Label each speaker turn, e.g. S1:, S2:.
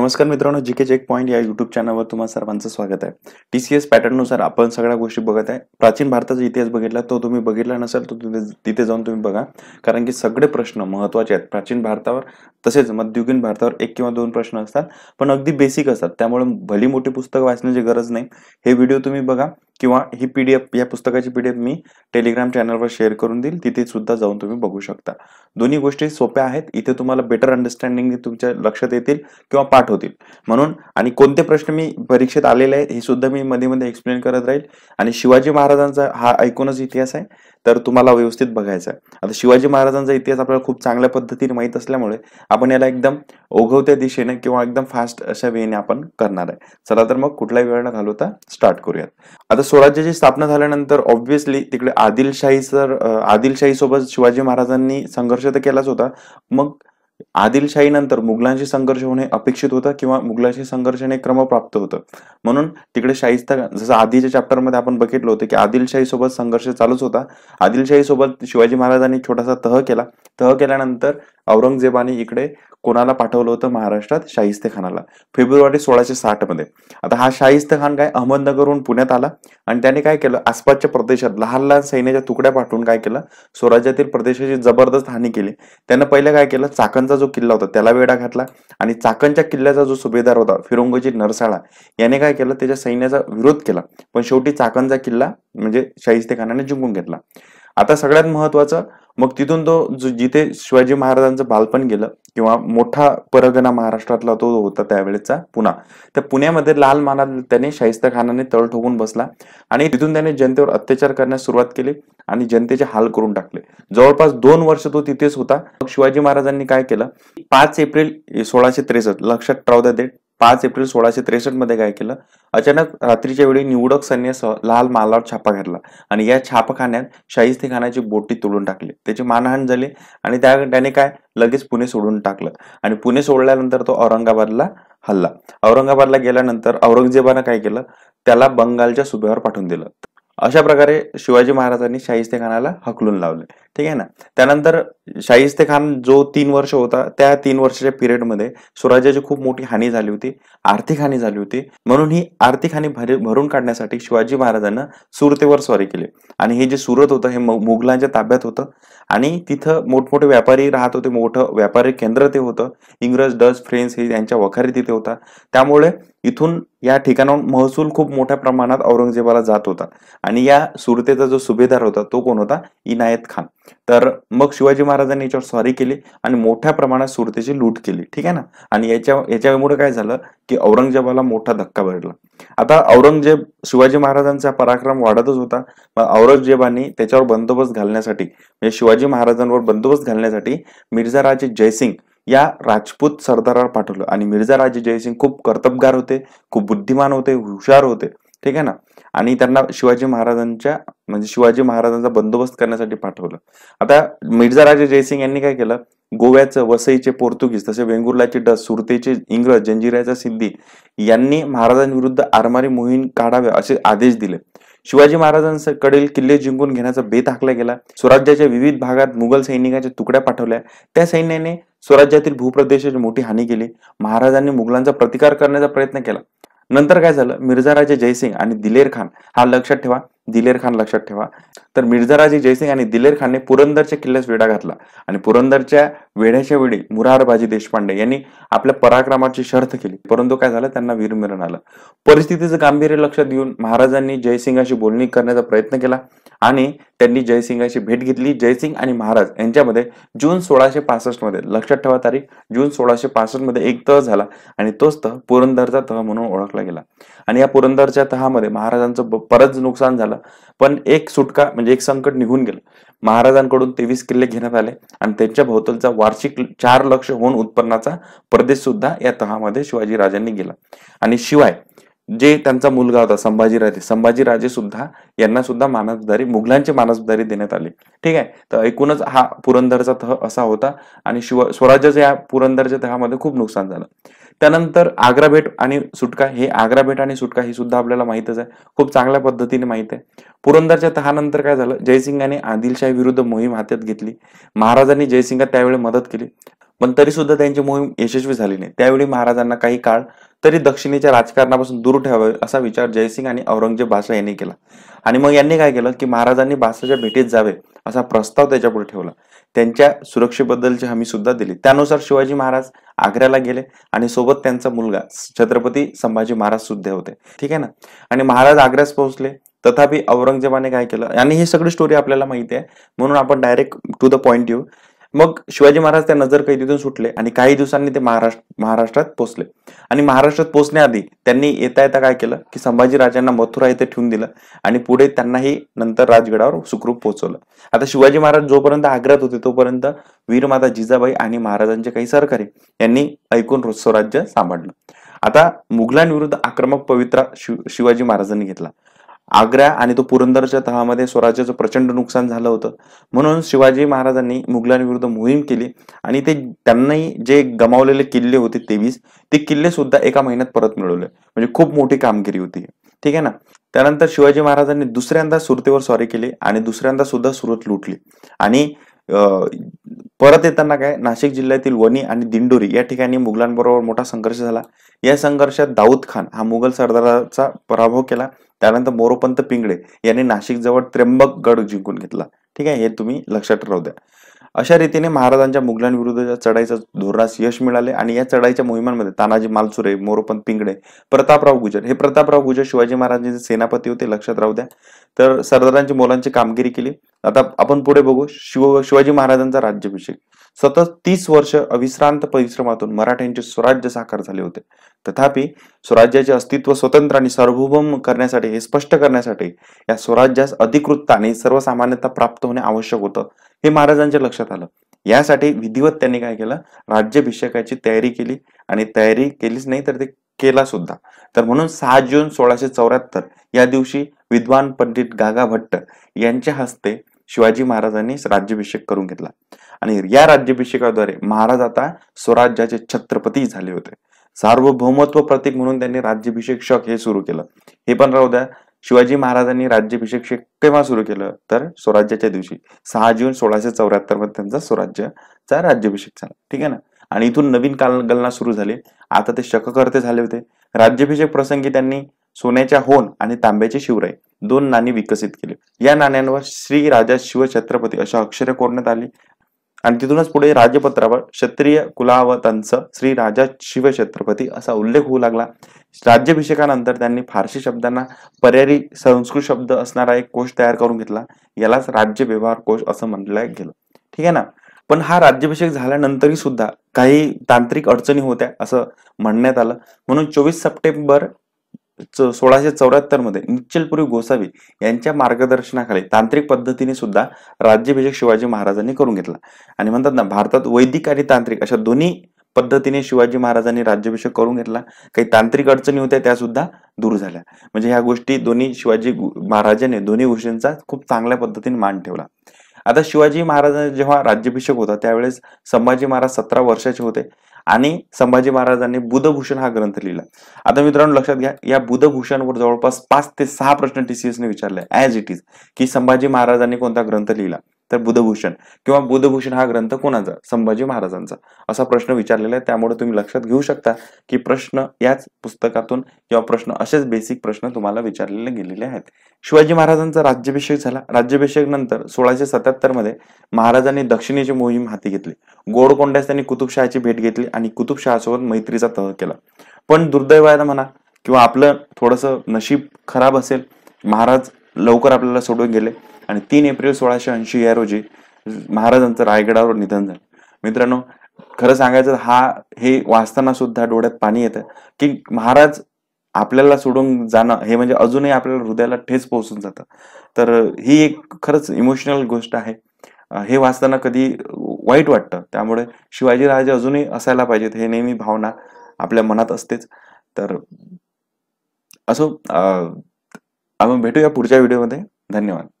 S1: नमस्कार मित्रांनो G K check point या युट्यूब चॅनलवर तुम्हाला सर्वांचं स्वागत आहे टी सी एस पॅटर्ननुसार आपण सगळ्या गोष्टी बघत आहे प्राचीन भारताचा इतिहास बघितला तो तुम्ही बघितला नसेल तर तिथे जाऊन तुम्ही बघा कारण की सगळे प्रश्न महत्वाचे आहेत प्राचीन भारतावर तसेच मध्ययुगीन भारतावर एक किंवा दोन प्रश्न असतात पण अगदी बेसिक असतात त्यामुळे भली मोठी पुस्तक वाचण्याची गरज नाही हे व्हिडिओ तुम्ही बघा किंवा ही पी डी एफ या पुस्तकाची पी डी एफ मी टेलिग्राम चॅनलवर शेअर करून देईल तिथे सुद्धा जाऊन तुम्ही बघू शकता दोन्ही गोष्टी सोप्या आहेत इथे तुम्हाला बेटर अंडरस्टँडिंग तुमच्या लक्षात येतील किंवा पाठ होतील म्हणून आणि कोणते प्रश्न मी परीक्षेत आलेले आहेत हे सुद्धा मी मध्ये मध्ये एक्सप्लेन करत राहील आणि शिवाजी महाराजांचा हा ऐकूनच इतिहास आहे तर तुम्हाला व्यवस्थित बघायचं आहे आता शिवाजी महाराजांचा इतिहास आपल्याला खूप चांगल्या पद्धतीने माहीत असल्यामुळे आपण याला एकदम ओघवत्या दिशेने किंवा एकदम फास्ट अशा वेने आपण करणार आहे चला तर मग कुठलाही वेळ न घालवता स्टार्ट करूयात आता स्वराज्याची स्थापना झाल्यानंतर ऑब्व्हियसली तिकडे आदिलशाही सर आदिलशाही सोबत शिवाजी महाराजांनी संघर्ष तर केलाच होता मग आदिलशाहीनंतर मुघलांशी संघर्ष होणे अपेक्षित होतं किंवा मुघलांशी संघर्ष हे क्रमप्राप्त होतं म्हणून तिकडे शाहिस्ता जसं आधीच्या चॅप्टरमध्ये आपण बघितलं होतं की आदिलशाही सोबत संघर्ष चालूच होता आदिलशाही सोबत शिवाजी महाराजांनी छोटासा तह केला तह केल्यानंतर औरंगजेबाने इकडे कोणाला पाठवलं होतं महाराष्ट्रात शाहिस्ते खानाला फेब्रुवारी सोळाशे साठ मध्ये आता हा शाहिस्ते खान काय अहमदनगरहून पुण्यात आला आणि त्याने काय केलं आसपासच्या प्रदेशात लहान लहान सैन्याच्या तुकड्या पाठवून काय केलं स्वराज्यातील प्रदेशाची जबरदस्त हानी केली त्यानं पहिले काय केलं चाकणचा जो किल्ला होता त्याला वेढा घातला आणि चाकणच्या किल्ल्याचा जो सुभेदार होता फिरंगोजी नरसाळा याने काय केलं त्याच्या सैन्याचा विरोध केला पण शेवटी चाकणचा किल्ला म्हणजे शाहिस्ते खानाने जिंकून घेतला आता सगळ्यात महत्वाचं मग तिथून तो जिथे शिवाजी महाराजांचं बालपण गेलं किंवा मोठा परगणा महाराष्ट्रातला तो होता त्यावेळेचा पुणा त्या पुण्यामध्ये लाल माना त्याने शाहिस्ताखानाने खानाने तळ ठोकून बसला आणि तिथून त्याने जनतेवर अत्याचार करण्यास सुरुवात केली आणि जनतेचे हाल करून टाकले जवळपास दोन वर्ष तो तिथेच होता मग शिवाजी महाराजांनी काय केलं पाच एप्रिल सोळाशे त्रेसष्ट लक्षात राहू देत पाच एप्रिल सोळाशे त्रेसष्ट मध्ये काय केलं अचानक रात्रीच्या वेळी निवडक सैन्यासह लाल मालावर छापा घातला आणि या छापखान्यात शाहिस्ते खानाची बोटी तोडून टाकली त्याची मानहाण झाली आणि त्या त्याने काय लगेच पुणे सोडून टाकलं आणि पुणे सोडल्यानंतर तो औरंगाबादला हल्ला औरंगाबादला गेल्यानंतर औरंगजेबानं काय केलं त्याला बंगालच्या सुभेवर पाठवून दिलं अशा प्रकारे शिवाजी महाराजांनी शाहिस्ते खानाला हकलून लावले ठीक आहे ना त्यानंतर शाहिस्ते खान जो तीन वर्ष होता त्या तीन वर्षाच्या पिरियडमध्ये स्वराज्याची खूप मोठी हानी झाली होती आर्थिक हानी झाली होती म्हणून ही आर्थिक हानी भरून काढण्यासाठी शिवाजी महाराजांना सुरतेवर स्वारी केली आणि हे जे सुरत होतं हे मुघलांच्या ताब्यात होतं आणि तिथं मोठमोठे व्यापारी राहत होते मोठं व्यापारी केंद्र ते होतं इंग्रज डच फ्रेंच हे यांच्या वखारी तिथे होता त्यामुळे इथून या ठिकाणाहून महसूल खूप मोठ्या प्रमाणात औरंगजेबाला जात होता आणि या सुरतेचा जो सुभेदार होता तो कोण होता इनायत खान तर मग शिवाजी महाराज महाराजांनी याच्यावर स्वारी केली आणि मोठ्या प्रमाणात सुरतेची लूट केली ठीक आहे ना आणि याच्या याच्यामुळे काय झालं की औरंगजेबाला मोठा धक्का भरला आता औरंगजेब शिवाजी महाराजांचा पराक्रम वाढतच होता औरंगजेबाने त्याच्यावर बंदोबस्त घालण्यासाठी म्हणजे शिवाजी महाराजांवर बंदोबस्त घालण्यासाठी मिर्झा राजे जयसिंग या राजपूत सरदारावर पाठवलं आणि मिर्झा राजे जयसिंग खूप कर्तबगार होते खूप बुद्धिमान होते हुशार होते ठीक आहे ना आणि त्यांना शिवाजी महाराजांच्या म्हणजे शिवाजी महाराजांचा बंदोबस्त करण्यासाठी पाठवलं आता मिर्झा राजे जयसिंग यांनी काय केलं गोव्याचं वसईचे पोर्तुगीज तसे वेंगुर्लाचे डस सुरतेचे इंग्रज जंजिराचा सिद्धी यांनी महाराजांविरुद्ध आरमारी मोहीम काढाव्या असे आदेश दिले शिवाजी महाराजांकडील किल्ले जिंकून घेण्याचा बेत आखला गेला स्वराज्याच्या विविध भागात मुघल सैनिकांच्या तुकड्या पाठवल्या त्या सैन्याने स्वराज्यातील भूप्रदेशाची मोठी हानी केली महाराजांनी मुघलांचा प्रतिकार करण्याचा प्रयत्न केला नंतर काय झालं मिर्झा राजे जयसिंग आणि दिलेर खान हा लक्षात ठेवा दिलेर खान लक्षात ठेवा तर मिर्झाराजी जयसिंग आणि दिलेर खानने पुरंदरच्या किल्ल्यास वेढा घातला आणि पुरंदरच्या वेढ्याच्या वेळी मुरारबाजी देशपांडे यांनी आपल्या पराक्रमाची शर्थ केली परंतु काय झालं त्यांना वीर आलं परिस्थितीचं गांभीर्य लक्षात घेऊन महाराजांनी जयसिंगाशी बोलणी करण्याचा प्रयत्न केला आणि त्यांनी जयसिंगाशी भेट घेतली जयसिंग आणि महाराज यांच्यामध्ये जून सोळाशे पासष्ट मध्ये लक्षात ठेवा तारीख जून सोळाशे पासष्ट मध्ये एक तह झाला आणि तोच तह पुरंदरचा तह म्हणून ओळखला गेला आणि या पुरंदरच्या तहामध्ये महाराजांचं बरंच नुकसान झालं पण एक सुटका म्हणजे एक संकट निघून गेलं महाराजांकडून तेवीस किल्ले घेण्यात आले आणि त्यांच्या भोवतलचा वार्षिक चार लक्ष होऊन उत्पन्नाचा परदेश सुद्धा या तहामध्ये शिवाजीराजांनी गेला आणि शिवाय जे त्यांचा मुलगा होता संभाजीराजे संभाजीराजे सुद्धा यांना सुद्धा मानसदारी मुघलांची मानसदारी देण्यात आली ठीक आहे तर एकूणच हा पुरंदरचा तह असा होता आणि शिव स्वराज्याच्या या पुरंदरच्या तहामध्ये खूप नुकसान झालं त्यानंतर आग्रा भेट आणि सुटका हे आग्रा भेट आणि सुटका ही सुद्धा आपल्याला माहितच आहे खूप चांगल्या पद्धतीने माहित आहे पुरंदरच्या तहानंतर काय झालं जयसिंगाने आदिलशाही विरुद्ध मोहीम हातात घेतली महाराजांनी जयसिंगा त्यावेळी मदत केली पण तरी सुद्धा त्यांची मोहीम यशस्वी झाली नाही त्यावेळी महाराजांना काही काळ तरी दक्षिणेच्या राजकारणापासून दूर ठेवावे असा विचार जयसिंग आणि औरंगजेब बासा यांनी केला आणि मग यांनी काय केलं की महाराजांनी बासाच्या भेटीत जावे असा प्रस्ताव त्याच्यापुढे ठेवला त्यांच्या सुरक्षेबद्दलची हमी सुद्धा दिली त्यानुसार शिवाजी महाराज आग्र्याला गेले आणि सोबत त्यांचा मुलगा छत्रपती संभाजी महाराज सुद्धा होते ठीक आहे ना आणि महाराज आग्र्यास पोहोचले तथापि औरंगजेबाने काय केलं आणि ही सगळी स्टोरी आपल्याला माहिती आहे म्हणून आपण डायरेक्ट टू द पॉइंट येऊ मग शिवाजी महाराज त्या नजर कैदीतून सुटले आणि काही दिवसांनी ते महाराष्ट्र महाराष्ट्रात पोहोचले आणि महाराष्ट्रात पोहोचण्याआधी त्यांनी येता येता काय केलं की संभाजी राजांना मथुरा येथे ठेवून दिलं आणि पुढे त्यांनाही नंतर राजगडावर सुखरूप पोहोचवलं आता शिवाजी महाराज जोपर्यंत आग्र्यात होते तोपर्यंत वीरमाता जिजाबाई आणि महाराजांचे काही सहकारी यांनी ऐकून स्वराज्य सांभाळलं आता मुघलांविरुद्ध आक्रमक पवित्रा शिवाजी महाराजांनी घेतला आग्रा आणि तो पुरंदरच्या तहामध्ये स्वराज्याचं प्रचंड नुकसान झालं होतं म्हणून शिवाजी महाराजांनी मुघलांविरुद्ध मोहीम केली आणि ते त्यांनाही जे गमावलेले किल्ले होते तेवीस ते किल्ले सुद्धा एका महिन्यात परत मिळवले म्हणजे खूप मोठी कामगिरी होती ठीक आहे ना त्यानंतर शिवाजी महाराजांनी दुसऱ्यांदा सुरतेवर स्वारी केली आणि दुसऱ्यांदा सुद्धा सुरत लुटली आणि परत येताना काय नाशिक जिल्ह्यातील वणी आणि दिंडोरी या ठिकाणी मुघलांबरोबर मोठा संघर्ष झाला या संघर्षात दाऊद खान हा मुघल सरदाराचा पराभव केला त्यानंतर मोरोपंत पिंगळे यांनी नाशिकजवळ त्र्यंबकगड जिंकून घेतला ठीक आहे हे तुम्ही लक्षात राहू द्या अशा रीतीने महाराजांच्या मुघलांविरुद्धच्या चढाईचा धोरणास यश मिळाले आणि या चढाईच्या मोहिमांमध्ये तानाजी मालसुरे मोरोपंत पिंगडे प्रतापराव गुजर हे प्रतापराव गुजर शिवाजी महाराजांचे सेनापती होते लक्षात राहू द्या तर सरदारांची मोलांची कामगिरी केली आता आपण पुढे बघू शिव शिवाजी महाराजांचा राज्याभिषेक सतत तीस वर्ष अविश्रांत परिश्रमातून मराठ्यांचे स्वराज्य साकार झाले होते तथापि स्वराज्याचे अस्तित्व स्वतंत्र आणि सार्वभौम करण्यासाठी हे स्पष्ट करण्यासाठी या स्वराज्यास अधिकृतता आणि सर्वसामान्यता प्राप्त होणे आवश्यक होतं हे महाराजांच्या लक्षात आलं यासाठी विधिवत त्यांनी काय केलं राज्याभिषेकाची तयारी केली आणि तयारी केलीच नाही तर ते केला सुद्धा तर म्हणून सहा जून सोळाशे चौऱ्याहत्तर या दिवशी विद्वान पंडित गागा भट्ट यांच्या हस्ते शिवाजी महाराजांनी राज्याभिषेक करून घेतला आणि या राज्याभिषेकाद्वारे महाराज आता स्वराज्याचे छत्रपती झाले होते सार्वभौमत्व प्रतीक म्हणून त्यांनी राज्याभिषेक शक हे सुरू केलं हे पण राहू द्या शिवाजी महाराजांनी राज्याभिषेक केव्हा सुरू केलं तर स्वराज्याच्या दिवशी सहा जून सोळाशे चौऱ्याहत्तर मध्ये त्यांचा स्वराज्याचा राज्याभिषेक झाला ठीक आहे ना आणि इथून नवीन काल गणना सुरू झाली आता ते शककर्ते झाले होते राज्याभिषेक प्रसंगी त्यांनी सोन्याच्या होन आणि तांब्याचे शिवराय दोन नाणी विकसित केले या नाण्यांवर श्री राजा शिवछत्रपती अशा अक्षरे कोरण्यात आली आणि तिथूनच पुढे राजपत्रावर क्षत्रिय कुलावतांचं श्री राजा शिवछत्रपती असा उल्लेख होऊ लागला राज्याभिषेकानंतर त्यांनी फारसी शब्दांना पर्यायी संस्कृत शब्द असणारा एक कोश तयार करून घेतला यालाच राज्य व्यवहार कोश असं म्हटलं गेलं ठीक आहे ना पण हा राज्याभिषेक झाल्यानंतरही सुद्धा काही तांत्रिक अडचणी होत्या असं म्हणण्यात आलं म्हणून चोवीस सप्टेंबर सोळाशे चौऱ्याहत्तर मध्ये निश्चलपुरी गोसावी यांच्या मार्गदर्शनाखाली तांत्रिक पद्धतीने सुद्धा राज्याभिषेक शिवाजी महाराजांनी करून घेतला आणि म्हणतात ना भारतात वैदिक आणि तांत्रिक अशा दोन्ही पद्धतीने शिवाजी महाराजांनी राज्याभिषेक करून घेतला काही तांत्रिक अडचणी होत्या त्या सुद्धा दूर झाल्या म्हणजे ह्या गोष्टी दोन्ही शिवाजी महाराजांनी दोन्ही गोष्टींचा खूप चांगल्या पद्धतीने मान ठेवला आता शिवाजी महाराजांनी जेव्हा राज्याभिषेक होता त्यावेळेस संभाजी महाराज सतरा वर्षाचे होते आणि संभाजी महाराजांनी बुधभूषण हा ग्रंथ लिहिला आता मित्रांनो लक्षात घ्या या बुधभूषणवर जवळपास पाच ते सहा प्रश्न टीसीएसने विचारले ऍज इट इज की संभाजी महाराजांनी कोणता ग्रंथ लिहिला तर बुधभूषण किंवा बुधभूषण हा ग्रंथ कोणाचा संभाजी महाराजांचा असा प्रश्न विचारलेला आहे त्यामुळे तुम्ही लक्षात घेऊ शकता की प्रश्न याच पुस्तकातून किंवा प्रश्न असेच बेसिक प्रश्न तुम्हाला विचारलेले गेलेले आहेत शिवाजी महाराजांचा राज्याभिषेक झाला राज्याभिषेक नंतर सोळाशे सत्याहत्तर मध्ये महाराजांनी दक्षिणेची मोहीम हाती घेतली गोडकोंड्यास त्यांनी कुतुबशहाची भेट घेतली आणि सोबत मैत्रीचा तह केला पण दुर्दैवाने म्हणा किंवा आपलं थोडस नशीब खराब असेल महाराज लवकर आपल्याला सोडून गेले आणि तीन एप्रिल सोळाशे ऐंशी या रोजी महाराजांचं रायगडावर निधन झालं मित्रांनो खरं सांगायचं हा हे वाचताना सुद्धा डोळ्यात पाणी येतं की महाराज आपल्याला सोडून जाणं हे म्हणजे अजूनही आपल्याला हृदयाला ठेच पोहोचून जातं तर ही एक खरंच इमोशनल गोष्ट आहे हे वाचताना कधी वाईट वाटतं त्यामुळे शिवाजी अजूनही असायला पाहिजेत हे नेहमी भावना आपल्या मनात असतेच तर असो आपण भेटूया पुढच्या व्हिडिओमध्ये धन्यवाद